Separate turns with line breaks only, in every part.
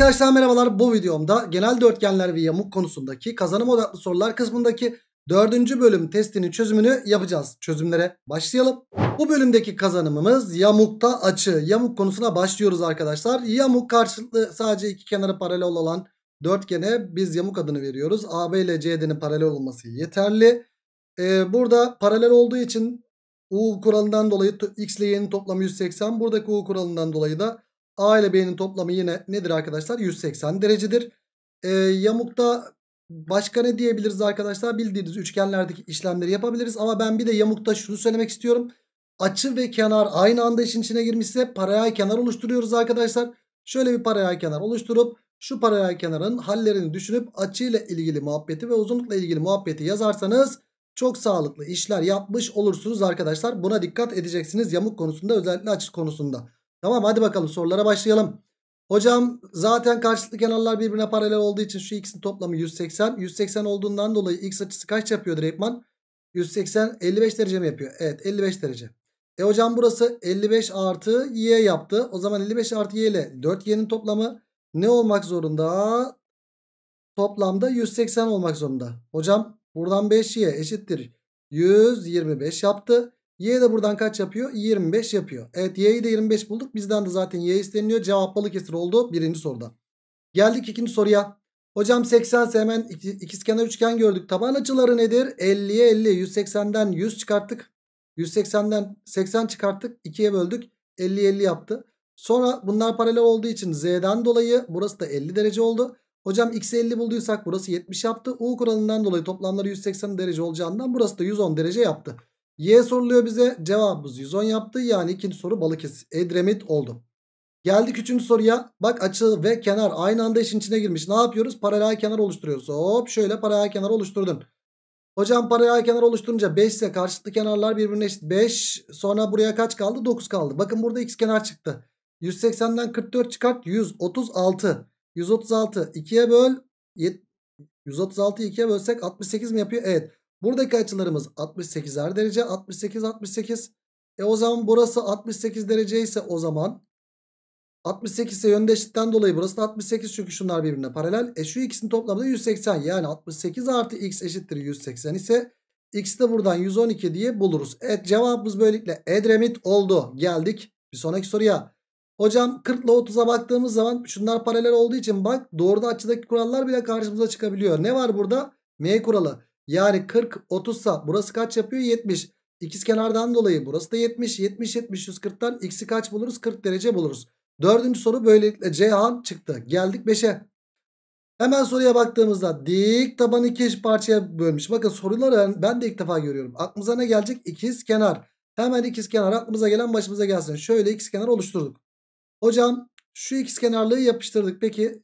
Arkadaşlar merhabalar bu videomda genel dörtgenler ve yamuk konusundaki kazanım odaklı sorular kısmındaki dördüncü bölüm testinin çözümünü yapacağız. Çözümlere başlayalım. Bu bölümdeki kazanımımız yamukta açı. Yamuk konusuna başlıyoruz arkadaşlar. Yamuk karşılıklı sadece iki kenarı paralel olan dörtgene biz yamuk adını veriyoruz. AB ile CD'nin paralel olması yeterli. Ee, burada paralel olduğu için U kuralından dolayı X ile Y'nin toplamı 180. Buradaki U kuralından dolayı da A ile B'nin toplamı yine nedir arkadaşlar? 180 derecedir. E, yamukta başka ne diyebiliriz arkadaşlar? Bildiğiniz üçgenlerdeki işlemleri yapabiliriz. Ama ben bir de yamukta şunu söylemek istiyorum. Açı ve kenar aynı anda işin içine girmişse paralel kenar oluşturuyoruz arkadaşlar. Şöyle bir paralel kenar oluşturup şu paralel kenarın hallerini düşünüp açıyla ilgili muhabbeti ve uzunlukla ilgili muhabbeti yazarsanız çok sağlıklı işler yapmış olursunuz arkadaşlar. Buna dikkat edeceksiniz yamuk konusunda özellikle açı konusunda. Tamam hadi bakalım sorulara başlayalım. Hocam zaten karşılıklı kenarlar birbirine paralel olduğu için şu x'in toplamı 180. 180 olduğundan dolayı x açısı kaç yapıyor direktman? 180 55 derece mi yapıyor? Evet 55 derece. E hocam burası 55 artı y yaptı. O zaman 55 artı y ile 4y'nin toplamı ne olmak zorunda? Toplamda 180 olmak zorunda. Hocam buradan 5y eşittir. 125 yaptı. Y de buradan kaç yapıyor? 25 yapıyor. Evet Y'yi de 25 bulduk. Bizden de zaten Y isteniliyor. Cevap Balıkesir oldu birinci soruda. Geldik ikinci soruya. Hocam 80 hemen ikizkenar üçgen gördük. Taban açıları nedir? 50'ye 50. 180'den 100 çıkarttık. 180'den 80 çıkarttık. 2'ye böldük. 50 50 yaptı. Sonra bunlar paralel olduğu için Z'den dolayı burası da 50 derece oldu. Hocam x 50 bulduysak burası 70 yaptı. U kuralından dolayı toplamları 180 derece olacağından burası da 110 derece yaptı. Y soruluyor bize. Cevabımız 110 yaptı. Yani ikinci soru Balıkesir Edremit oldu. Geldik üçüncü soruya. Bak açı ve kenar aynı anda işin içine girmiş. Ne yapıyoruz? Paralel kenar oluşturuyoruz. Hop şöyle paralel kenar oluşturdun. Hocam paralel kenar oluşturunca 5 ise karşılıklı kenarlar birbirine eşit. 5 sonra buraya kaç kaldı? 9 kaldı. Bakın burada x kenar çıktı. 180'den 44 çıkart 136. 136 2'ye böl 136'yı 2'ye bölsek 68 mi yapıyor? Evet. Buradaki açılarımız 68'er derece 68 68. E o zaman burası 68 derece ise o zaman 68 ise yöndeşlikten dolayı burası da 68 çünkü şunlar birbirine paralel. E şu ikisinin toplamı da 180 yani 68 artı x eşittir 180 ise x de buradan 112 diye buluruz. Evet cevabımız böylelikle Edremit oldu. Geldik bir sonraki soruya. Hocam 40 ile 30'a baktığımız zaman şunlar paralel olduğu için bak doğruda açıdaki kurallar bile karşımıza çıkabiliyor. Ne var burada? M kuralı. Yani 40-30 saat. Burası kaç yapıyor? 70. İkiz kenardan dolayı burası da 70. 70 70 140'tan x'i kaç buluruz? 40 derece buluruz. Dördüncü soru böylelikle Ceyhan çıktı. Geldik 5'e. Hemen soruya baktığımızda dik taban iki eş parçaya bölmüş. Bakın soruları ben de ilk defa görüyorum. Aklımıza ne gelecek? İkiz kenar. Hemen ikiz kenar aklımıza gelen başımıza gelsin. Şöyle ikiz kenar oluşturduk. Hocam şu ikiz kenarlığı yapıştırdık. Peki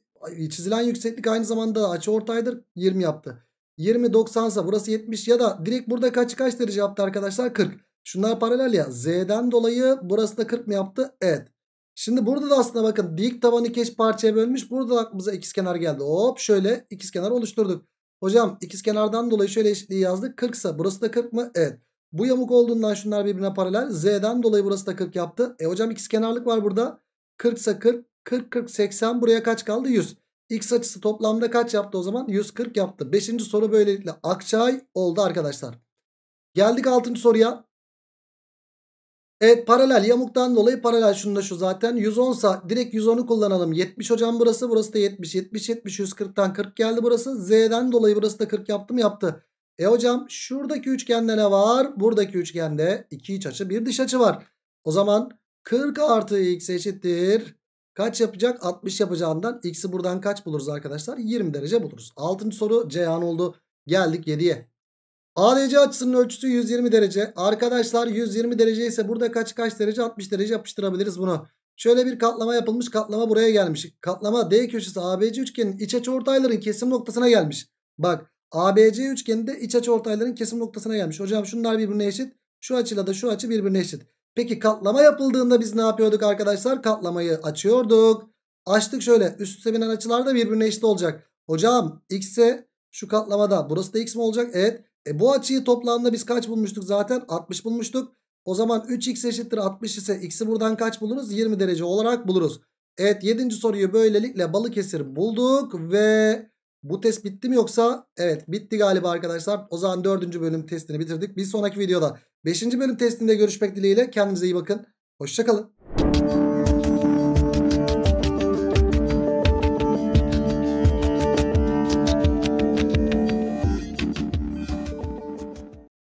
çizilen yükseklik aynı zamanda açı ortaydır. 20 yaptı. 20 90 ise burası 70 ya da direkt burada kaç kaç derece yaptı arkadaşlar 40. Şunlar paralel ya z'den dolayı burası da 40 mı yaptı? Evet. Şimdi burada da aslında bakın dik tabanı keş parçaya bölmüş. Burada da aklımıza ikizkenar geldi. Hop şöyle ikizkenar oluşturduk. Hocam ikizkenardan dolayı şöyle eşitliği yazdık. 40 ise burası da 40 mı? Evet. Bu yamuk olduğundan şunlar birbirine paralel. Z'den dolayı burası da 40 yaptı. E hocam ikizkenarlık var burada. 40 ise 40. 40 40 80 buraya kaç kaldı? 100. X açısı toplamda kaç yaptı o zaman? 140 yaptı. Beşinci soru böylelikle akçay oldu arkadaşlar. Geldik altıncı soruya. Evet paralel yamuktan dolayı paralel şunda şu zaten 110 sa direkt 110'u kullanalım 70 hocam burası burası da 70 70 70 140'tan 40 geldi burası Z'den dolayı burası da 40 yaptım yaptı. E hocam şuradaki üçgende ne var buradaki üçgende 2 iç açı bir dış açı var. O zaman 40 artı x eşittir Kaç yapacak? 60 yapacağından x'i buradan kaç buluruz arkadaşlar? 20 derece buluruz. 6. soru Ceyhan oldu. Geldik 7'ye. ADC açısının ölçüsü 120 derece. Arkadaşlar 120 derece ise burada kaç kaç derece? 60 derece yapıştırabiliriz bunu. Şöyle bir katlama yapılmış. Katlama buraya gelmiş. Katlama D köşesi ABC üçgenin iç açı ortayların kesim noktasına gelmiş. Bak ABC üçgeninde iç açı ortayların kesim noktasına gelmiş. Hocam şunlar birbirine eşit. Şu açıyla da şu açı birbirine eşit. Peki katlama yapıldığında biz ne yapıyorduk arkadaşlar? Katlamayı açıyorduk. Açtık şöyle üst üste binen açılar da birbirine eşit olacak. Hocam x ise şu katlamada burası da x mi olacak? Evet. E bu açıyı toplamda biz kaç bulmuştuk zaten? 60 bulmuştuk. O zaman 3x eşittir 60 ise x'i buradan kaç buluruz? 20 derece olarak buluruz. Evet 7. soruyu böylelikle Balıkesir bulduk ve bu test bitti mi yoksa? Evet bitti galiba arkadaşlar. O zaman 4. bölüm testini bitirdik. Bir sonraki videoda 5. bölüm testinde görüşmek dileğiyle kendinize iyi bakın. Hoşçakalın.